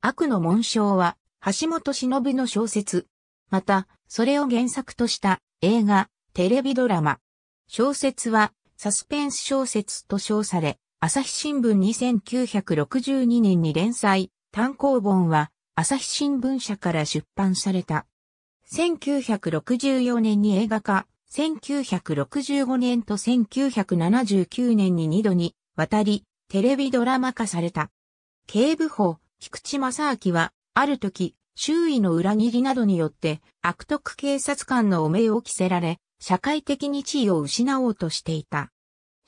悪の紋章は、橋本忍の小説。また、それを原作とした映画、テレビドラマ。小説は、サスペンス小説と称され、朝日新聞2962年に連載、単行本は、朝日新聞社から出版された。1964年に映画化、1965年と1979年に2度に、渡り、テレビドラマ化された。警部補、菊池正明は、ある時、周囲の裏切りなどによって、悪徳警察官の汚名を着せられ、社会的に地位を失おうとしていた。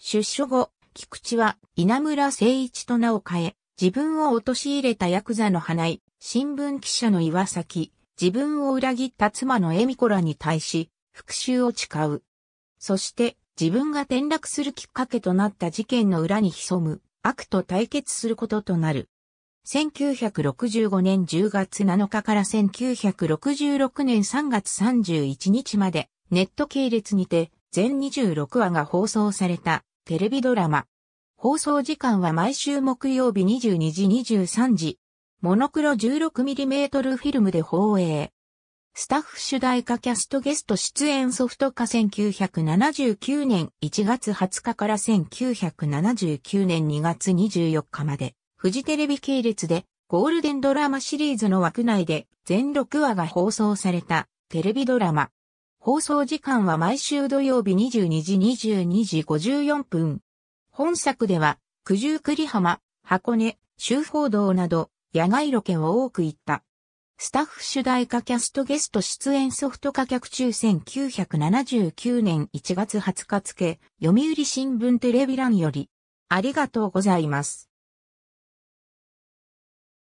出所後、菊池は稲村誠一と名を変え、自分を陥れたヤクザの花井、新聞記者の岩崎、自分を裏切った妻の恵美子らに対し、復讐を誓う。そして、自分が転落するきっかけとなった事件の裏に潜む、悪と対決することとなる。1965年10月7日から1966年3月31日までネット系列にて全26話が放送されたテレビドラマ。放送時間は毎週木曜日22時23時。モノクロ 16mm フィルムで放映。スタッフ主題歌キャストゲスト出演ソフト化1979年1月20日から1979年2月24日まで。フジテレビ系列でゴールデンドラマシリーズの枠内で全6話が放送されたテレビドラマ。放送時間は毎週土曜日22時22時54分。本作では九十九里浜、箱根、周報道など野外ロケを多く行った。スタッフ主題歌キャストゲスト出演ソフト歌客中1979年1月20日付、読売新聞テレビ欄より、ありがとうございます。